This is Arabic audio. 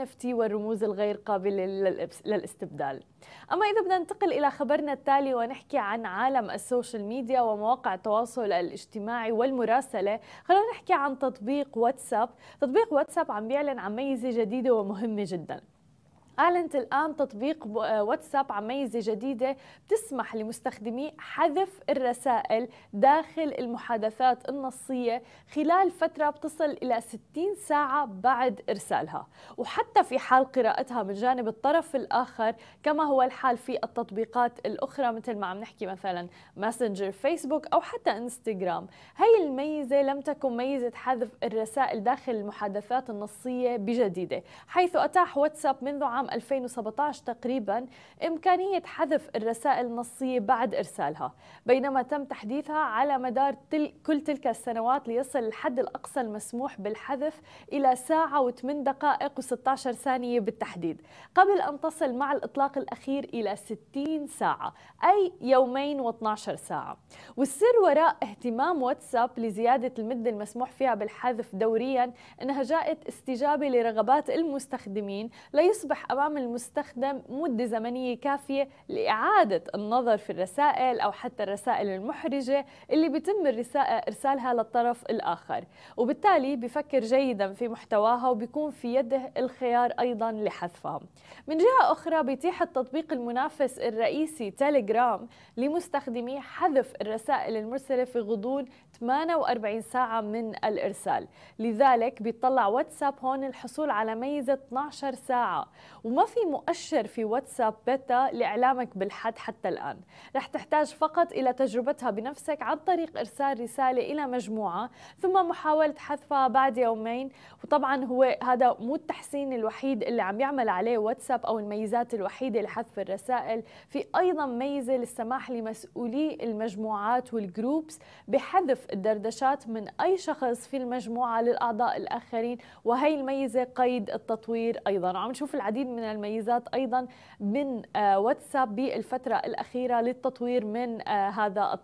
NFT والرموز الغير قابلة للاستبدال أما إذا بدنا ننتقل إلى خبرنا التالي ونحكي عن عالم السوشيال ميديا ومواقع التواصل الاجتماعي والمراسلة خلونا نحكي عن تطبيق واتساب تطبيق واتساب عم بيعلن عن ميزة جديدة ومهمة جداً أعلنت الآن تطبيق آه، واتساب عن ميزة جديدة بتسمح لمستخدمي حذف الرسائل داخل المحادثات النصية خلال فترة بتصل إلى 60 ساعة بعد إرسالها وحتى في حال قراءتها من جانب الطرف الآخر كما هو الحال في التطبيقات الأخرى مثل ما عم نحكي مثلا ماسنجر فيسبوك أو حتى إنستغرام هي الميزة لم تكن ميزة حذف الرسائل داخل المحادثات النصية بجديدة حيث أتاح واتساب منذ عام 2017 تقريبا إمكانية حذف الرسائل النصية بعد إرسالها بينما تم تحديثها على مدار تل كل تلك السنوات ليصل الحد الأقصى المسموح بالحذف إلى ساعة و8 دقائق و16 ثانية بالتحديد قبل أن تصل مع الإطلاق الأخير إلى 60 ساعة أي يومين و12 ساعة والسر وراء اهتمام واتساب لزيادة المدة المسموح فيها بالحذف دوريا أنها جاءت استجابة لرغبات المستخدمين ليصبح أمام المستخدم مدة زمنية كافية لإعادة النظر في الرسائل أو حتى الرسائل المحرجة اللي بيتم إرسالها للطرف الآخر وبالتالي بفكر جيدا في محتواها وبيكون في يده الخيار أيضا لحذفها من جهة أخرى بيتيح التطبيق المنافس الرئيسي تيليجرام لمستخدميه حذف الرسائل المرسلة في غضون 48 ساعة من الإرسال لذلك بيطلع واتساب هون الحصول على ميزة 12 ساعة وما في مؤشر في واتساب بيتا لإعلامك بالحد حتى الآن رح تحتاج فقط إلى تجربتها بنفسك عن طريق إرسال رسالة إلى مجموعة ثم محاولة حذفها بعد يومين وطبعا هو هذا مو التحسين الوحيد اللي عم يعمل عليه واتساب أو الميزات الوحيدة لحذف الرسائل في أيضا ميزة للسماح لمسؤولي المجموعات والجروبس بحذف الدردشات من أي شخص في المجموعة للأعضاء الآخرين وهي الميزة قيد التطوير أيضا وعم نشوف العديد من الميزات أيضا من آه، واتساب بالفترة الأخيرة للتطوير من آه، هذا التطبيق